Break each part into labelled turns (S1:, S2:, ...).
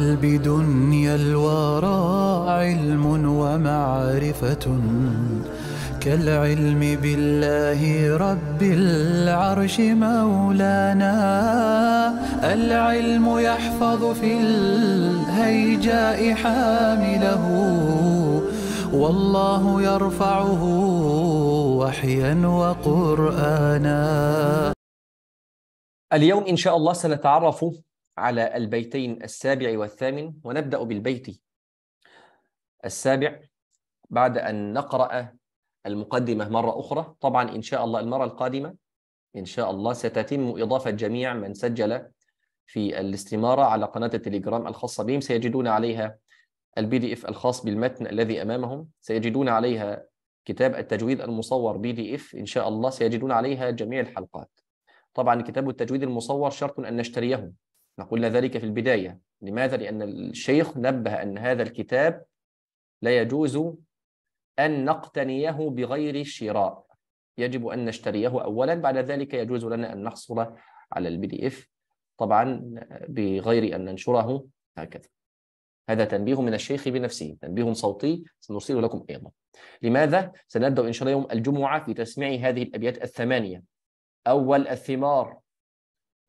S1: بل دنيا الورى علم ومعرفة
S2: كالعلم بالله رب العرش مولانا العلم يحفظ في الهيجاء حامله والله يرفعه وحيا وقرآنا
S1: اليوم إن شاء الله سنتعرف على البيتين السابع والثامن ونبدأ بالبيت السابع بعد أن نقرأ المقدمة مرة أخرى طبعا إن شاء الله المرة القادمة إن شاء الله ستتم إضافة جميع من سجل في الاستمارة على قناة التليجرام الخاصة بهم سيجدون عليها البي دي اف الخاص بالمتن الذي أمامهم سيجدون عليها كتاب التجويد المصور بي دي اف إن شاء الله سيجدون عليها جميع الحلقات طبعا كتاب التجويد المصور شرط أن نشتريه قلنا ذلك في البداية لماذا؟ لأن الشيخ نبه أن هذا الكتاب لا يجوز أن نقتنيه بغير الشراء يجب أن نشتريه أولا بعد ذلك يجوز لنا أن نحصل على البي دي إف طبعا بغير أن ننشره هكذا هذا تنبيه من الشيخ بنفسه تنبيه صوتي سنرسله لكم أيضا لماذا؟ سنبدأ إن شاء الله يوم الجمعة في تسميع هذه الأبيات الثمانية أول الثمار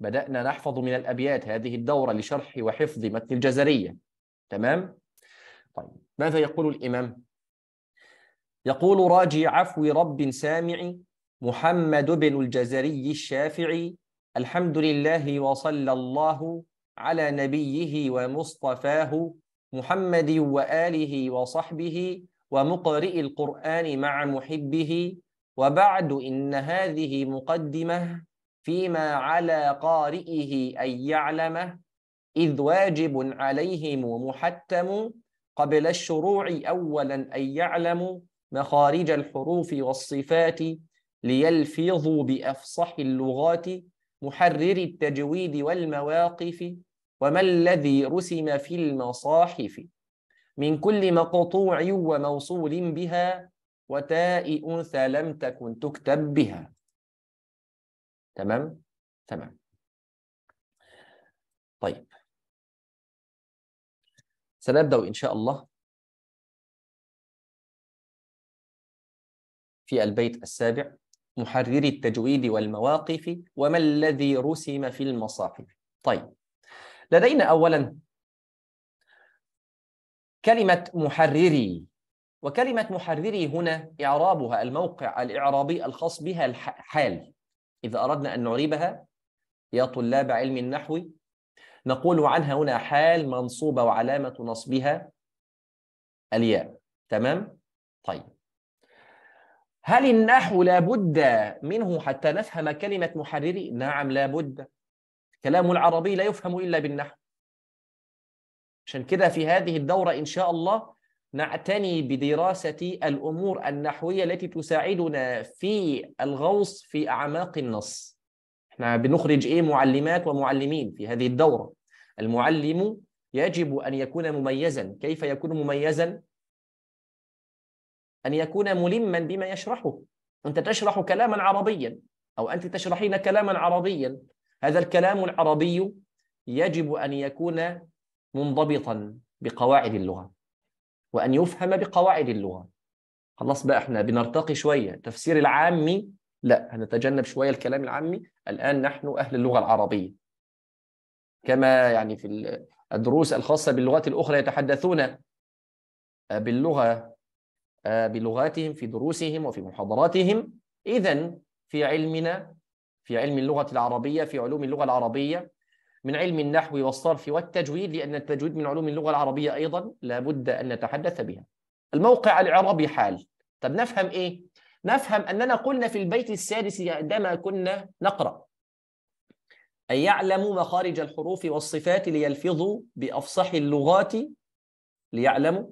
S1: بدأنا نحفظ من الأبيات هذه الدورة لشرح وحفظ متن الجزرية تمام؟ طيب ماذا يقول الإمام؟ يقول راجي عفو رب سامع محمد بن الجزري الشافعي الحمد لله وصلى الله على نبيه ومصطفاه محمد وآله وصحبه ومقرئ القرآن مع محبه وبعد إن هذه مقدمة فيما على قارئه أن يعلمه إذ واجب عليهم ومحتم قبل الشروع أولا أن يعلموا مخارج الحروف والصفات ليلفظوا بأفصح اللغات محرر التجويد والمواقف وما الذي رسم في المصاحف من كل مقطوع وموصول بها
S2: وتاء أنثى لم تكن تكتب بها تمام تمام طيب سنبدأ إن شاء الله في البيت السابع محرر التجويد والمواقف
S1: وما الذي رسم في المصاحف طيب لدينا أولا كلمة محرري وكلمة محرري هنا إعرابها الموقع الإعرابي الخاص بها الحال إذا أردنا أن نعربها يا طلاب علم النحو نقول عنها هنا حال منصوبة وعلامة نصبها الياء تمام؟ طيب هل النحو لابد منه حتى نفهم كلمة محرري؟ نعم لابد كلام العربي لا يفهم إلا بالنحو عشان كده في هذه الدورة إن شاء الله نعتني بدراسة الأمور النحوية التي تساعدنا في الغوص في أعماق النص احنا بنخرج إيه معلمات ومعلمين في هذه الدورة المعلم يجب أن يكون مميزا كيف يكون مميزا؟ أن يكون ملما بما يشرحه أنت تشرح كلاما عربيا أو أنت تشرحين كلاما عربيا هذا الكلام العربي يجب أن يكون منضبطا بقواعد اللغة وأن يفهم بقواعد اللغة خلاص بقى احنا بنرتقي شوية تفسير العامي لا هنتجنب شوية الكلام العامي الآن نحن أهل اللغة العربية كما يعني في الدروس الخاصة باللغات الأخرى يتحدثون آه، باللغة آه، بلغاتهم في دروسهم وفي محاضراتهم إذا في علمنا في علم اللغة العربية في علوم اللغة العربية من علم النحو والصرف والتجويد لأن التجويد من علوم اللغة العربية أيضا لابد أن نتحدث بها الموقع العربي حال طب نفهم إيه؟ نفهم أننا قلنا في البيت السادس عندما كنا نقرأ أن يعلموا مخارج الحروف والصفات ليلفظوا بأفصح اللغات ليعلموا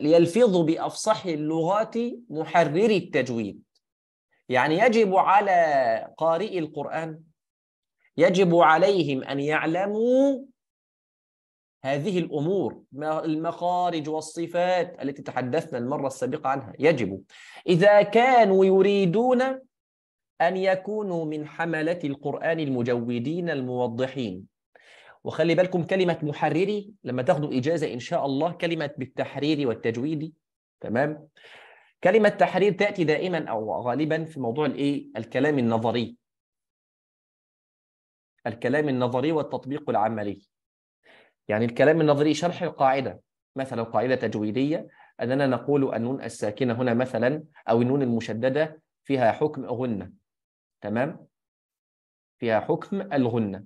S1: ليلفظوا بأفصح اللغات محرري التجويد يعني يجب على قارئ القرآن يجب عليهم أن يعلموا هذه الأمور المخارج والصفات التي تحدثنا المرة السابقة عنها يجب إذا كانوا يريدون أن يكونوا من حملة القرآن المجودين الموضحين وخلي بالكم كلمة محرري لما تاخدوا إجازة إن شاء الله كلمة بالتحرير والتجويد تمام كلمة تحرير تأتي دائما أو غالبا في موضوع الإيه الكلام النظري الكلام النظري والتطبيق العملي يعني الكلام النظري شرح القاعدة مثلا قاعدة تجويدية أننا نقول النون الساكنة هنا مثلا أو النون المشددة فيها حكم غنة تمام فيها حكم الغنة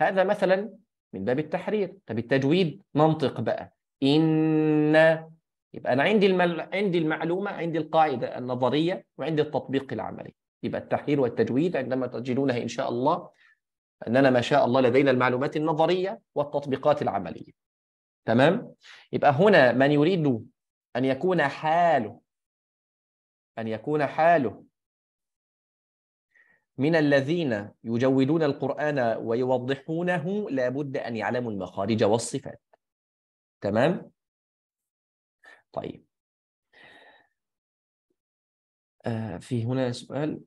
S1: هذا مثلا من باب التحرير طب التجويد منطق بقى إن يبقى أنا عندي المل... عندي المعلومة عندي القاعدة النظرية وعندي التطبيق العملي يبقى التحرير والتجويد عندما تجدونها إن شاء الله أننا ما شاء الله لدينا المعلومات النظرية
S2: والتطبيقات العملية تمام؟ يبقى هنا من يريد أن يكون حاله أن يكون حاله
S1: من الذين يجودون القرآن ويوضحونه لابد أن يعلموا
S2: المخارج والصفات تمام؟ طيب آه في هنا سؤال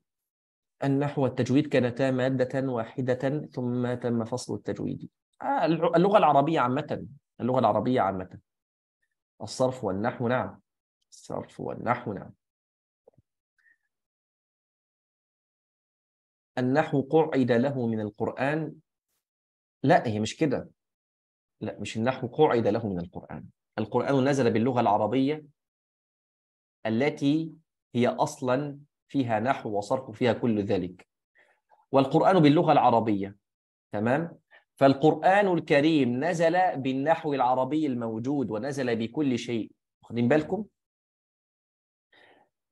S2: النحو
S1: والتجويد كانتا مادة واحدة ثم تم فصل التجويد آه، اللغة
S2: العربية عامة اللغة العربية عامة الصرف والنحو نعم الصرف والنحو نعم النحو قعد له من القرآن لا هي مش كده
S1: لا مش النحو قعد له من القرآن القرآن نزل باللغة العربية التي هي أصلا فيها نحو وصرف فيها كل ذلك والقرآن باللغة العربية تمام فالقرآن الكريم نزل بالنحو العربي الموجود ونزل بكل شيء واخدين بالكم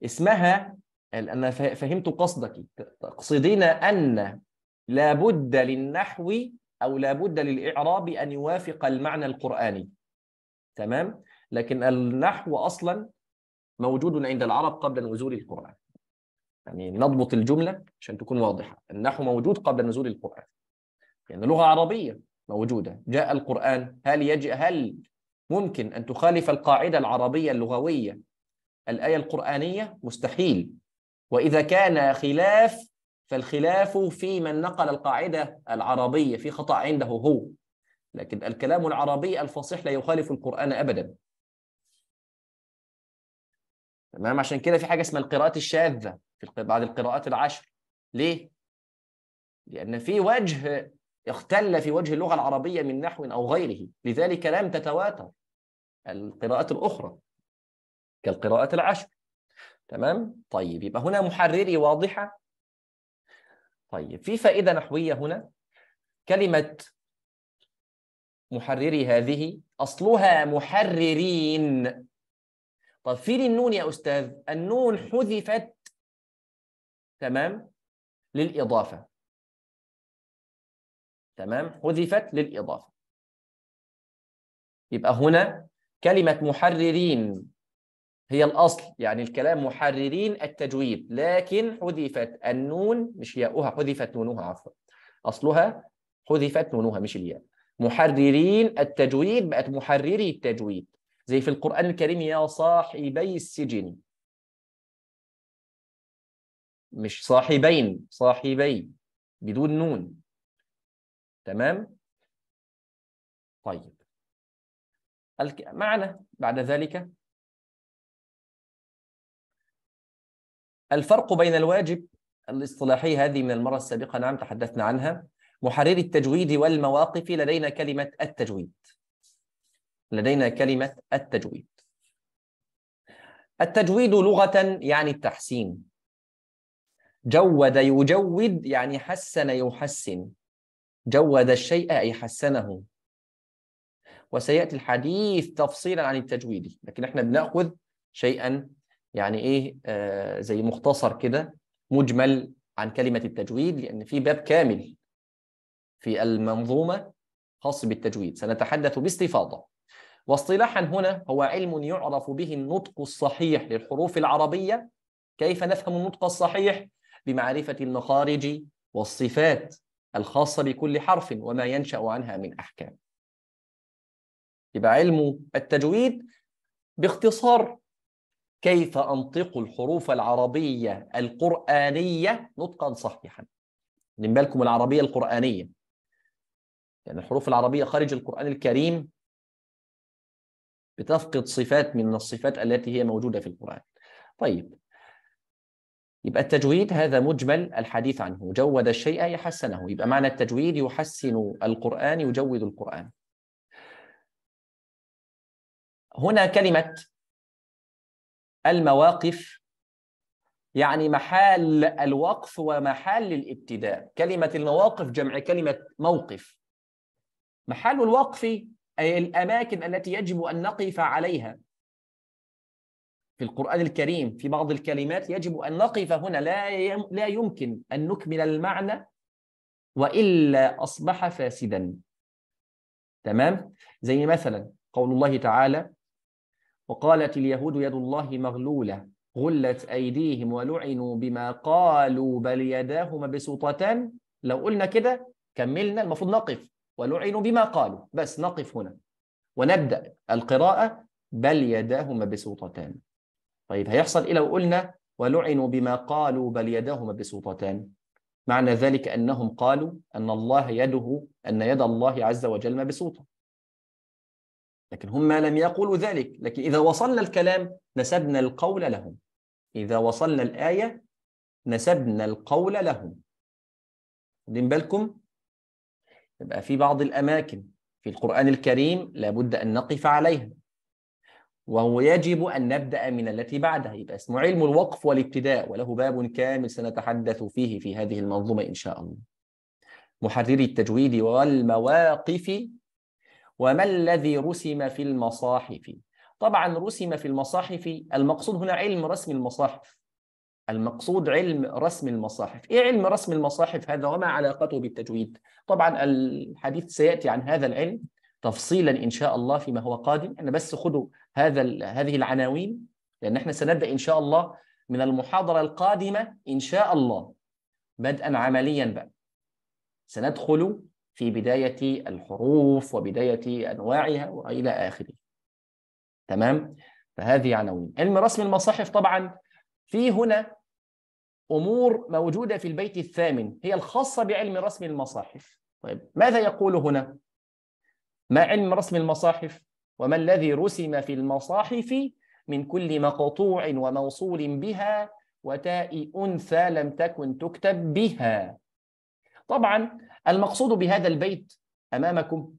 S1: اسمها أنا فهمت قصدك
S2: تقصدين
S1: أن لابد للنحو أو لابد للإعراب أن يوافق المعنى القرآني تمام لكن النحو أصلا موجود عند العرب قبل نزول القرآن يعني نضبط الجملة عشان تكون واضحة النحو موجود قبل نزول القرآن يعني لغة عربية موجودة جاء القرآن هل يجي هل ممكن أن تخالف القاعدة العربية اللغوية الآية القرآنية مستحيل وإذا كان خلاف فالخلاف في من نقل القاعدة العربية في خطأ عنده هو لكن الكلام العربي الفصيح لا يخالف القرآن أبدا تمام عشان كده في حاجه اسمها القراءات الشاذه في بعد القراءات العشر ليه؟ لان في وجه اختل في وجه اللغه العربيه من نحو او غيره لذلك لم تتواتر القراءات الاخرى كالقراءات العشر تمام طيب يبقى هنا محرري واضحه طيب في فائده نحويه هنا كلمه محرري هذه اصلها محررين طب فين
S2: النون يا أستاذ؟ النون حذفت تمام للإضافة تمام حذفت للإضافة يبقى هنا كلمة محررين هي
S1: الأصل يعني الكلام محررين التجويد لكن حذفت النون مش ياؤها حذفت نونها عفوا أصلها حذفت نونها مش الياء محررين التجويد بقت محرري التجويد زي في القرآن الكريم يا صاحبي
S2: السجن مش صاحبين صاحبي بدون نون تمام طيب معنى بعد ذلك الفرق بين الواجب الاصطلاحي هذه
S1: من المرة السابقة نعم تحدثنا عنها محرر التجويد والمواقف لدينا كلمة التجويد لدينا كلمة التجويد التجويد لغة يعني التحسين جود يجود يعني حسن يحسن جود الشيء أي حسنه وسيأتي الحديث تفصيلا عن التجويد لكن احنا بنأخذ شيئا يعني إيه آه، زي مختصر كده مجمل عن كلمة التجويد لأن في باب كامل في المنظومة خاص بالتجويد سنتحدث باستفاضة واصطلاحا هنا هو علم يعرف به النطق الصحيح للحروف العربية كيف نفهم النطق الصحيح؟ بمعرفة المخارج والصفات الخاصة بكل حرف وما ينشأ عنها من أحكام يبقى علم التجويد باختصار كيف أنطق الحروف العربية القرآنية نطقا صحيحا من بالكم العربية القرآنية لأن يعني الحروف العربية خارج القرآن الكريم بتفقد صفات من الصفات التي هي موجودة في القرآن طيب يبقى التجويد هذا مجمل الحديث عنه جود الشيء يحسنه يبقى معنى التجويد يحسن القرآن يجود القرآن
S2: هنا كلمة المواقف يعني محال الوقف ومحال
S1: الابتداء كلمة المواقف جمع كلمة موقف محال الوقف الأماكن التي يجب أن نقف عليها في القرآن الكريم في بعض الكلمات يجب أن نقف هنا لا لا يمكن أن نكمل المعنى وإلا أصبح فاسدا تمام زي مثلا قول الله تعالى وقالت اليهود يد الله مغلولة غلت أيديهم ولعنوا بما قالوا بل يداه مبسوطتان لو قلنا كده كملنا المفروض نقف ولعنوا بما قالوا بس نقف هنا ونبدأ القراءة بل يداه مبسوطتان طيب هيحصل إيه لو قلنا ولعنوا بما قالوا بل يداه مبسوطتان معنى ذلك أنهم قالوا أن الله يده أن يد الله عز وجل مبسوطة لكن هم لم يقولوا ذلك لكن إذا وصلنا الكلام نسبنا القول لهم إذا وصلنا الآية نسبنا القول لهم واخدين بالكم يبقى في بعض الأماكن في القرآن الكريم لابد أن نقف عليها وهو يجب أن نبدأ من التي بعدها يبقى اسمه علم الوقف والابتداء وله باب كامل سنتحدث فيه في هذه المنظومة إن شاء الله محرر التجويد والمواقف وما الذي رسم في المصاحف طبعا رسم في المصاحف المقصود هنا علم رسم المصاحف المقصود علم رسم المصاحف إيه علم رسم المصاحف هذا وما علاقته بالتجويد طبعا الحديث سيأتي عن هذا العلم تفصيلا إن شاء الله فيما هو قادم أنا بس خذوا هذا هذه العناوين لأن احنا سنبدأ إن شاء الله من المحاضرة القادمة إن شاء الله بدءا عمليا بقى سندخل في بداية الحروف وبداية أنواعها وإلى آخره تمام فهذه عناوين علم رسم المصاحف طبعا في هنا امور موجوده في البيت الثامن هي الخاصه بعلم رسم المصاحف طيب ماذا يقول هنا ما علم رسم المصاحف وما الذي رسم في المصاحف من كل مقطوع وموصول بها وتاء انثى لم تكن تكتب بها طبعا المقصود بهذا البيت امامكم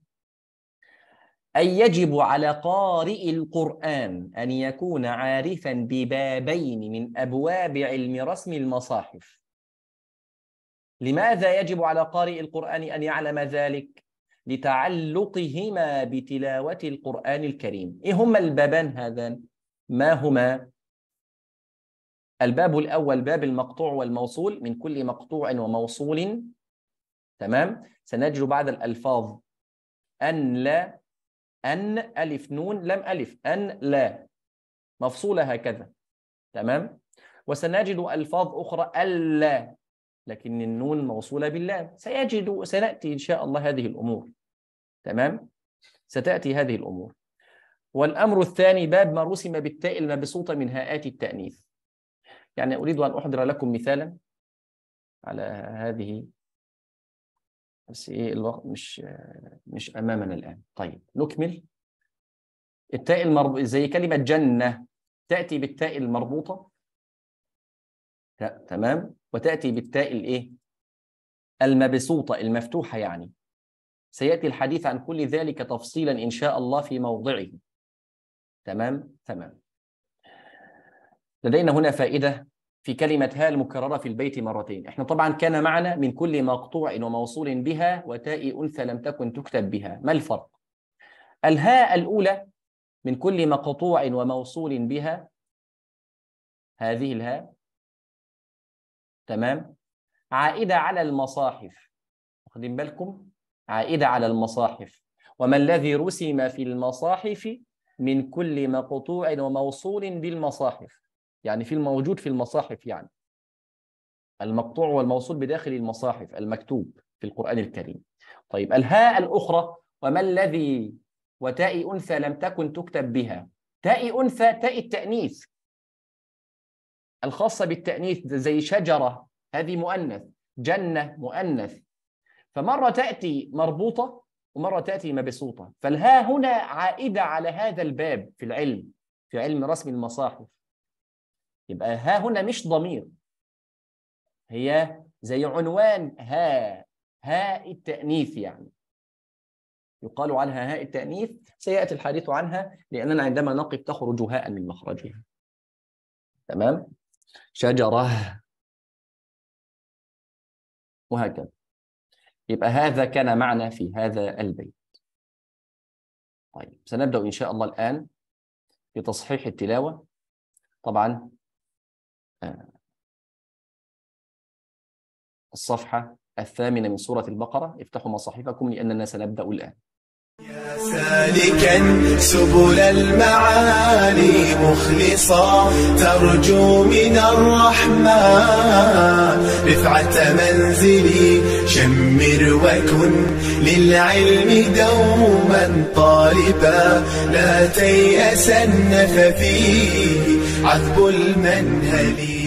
S1: أي يجب على قارئ القرآن أن يكون عارفا ببابين من أبواب علم رسم المصاحف لماذا يجب على قارئ القرآن أن يعلم ذلك؟ لتعلقهما بتلاوة القرآن الكريم إيه هما البابان هذان؟ ما هما؟ الباب الأول باب المقطوع والموصول من كل مقطوع وموصول تمام؟ سنجد بعد الألفاظ أن لا أن ألف نون لم ألف أن لا مفصولة هكذا تمام وسنجد ألفاظ أخرى ألا لكن النون موصولة باللام سيجد سنأتي إن شاء الله هذه الأمور تمام ستأتي هذه الأمور والأمر الثاني باب ما رسم بالتاء المبسوطة من هاءات التأنيث يعني أريد أن أحضر لكم مثالا على هذه بس ايه الوقت مش مش امامنا الان طيب نكمل التاء المربوط زي كلمه جنه تاتي بالتاء المربوطه لا. تمام وتاتي بالتاء الايه المبسوطه المفتوحه يعني سياتي الحديث عن كل ذلك تفصيلا ان شاء الله في موضعه تمام تمام لدينا هنا فائده في كلمة ها المكررة في البيت مرتين احنا طبعا كان معنا من كل مقطوع وموصول بها وتاء أنثى لم تكن تكتب بها ما الفرق؟
S2: الهاء الأولى من كل مقطوع وموصول بها هذه الهاء تمام عائدة
S1: على المصاحف واخدين بالكم عائدة على المصاحف وما الذي رسم في المصاحف من كل مقطوع وموصول بالمصاحف يعني في الموجود في المصاحف يعني المقطوع والموصول بداخل المصاحف المكتوب في القرآن الكريم طيب الهاء الأخرى وما الذي وتاء أنثى لم تكن تكتب بها تاء أنثى تاء التأنيث الخاصة بالتأنيث زي شجرة هذه مؤنث جنة مؤنث فمرة تأتي مربوطة ومرة تأتي مبسوطة فالها هنا عائدة على هذا الباب في العلم في علم رسم المصاحف يبقى ها هنا مش ضمير هي زي عنوان ها هاء التأنيث يعني يقال عنها هاء
S2: التأنيث سيأتي الحديث عنها لأننا عندما نقف تخرج هاء من مخرجها تمام شجرة وهكذا يبقى هذا كان معنا في هذا البيت طيب سنبدأ إن شاء الله الآن بتصحيح التلاوة طبعا الصفحة الثامنة من سورة البقرة افتحوا مصاحفكم لأننا سنبدأ الآن يا سالكا سبل المعالي مخلصا
S1: ترجو من الرحمن رفعة منزلي
S2: شمر وكن للعلم دوما طالبا لا تيأسن ففيه عذب المنهلين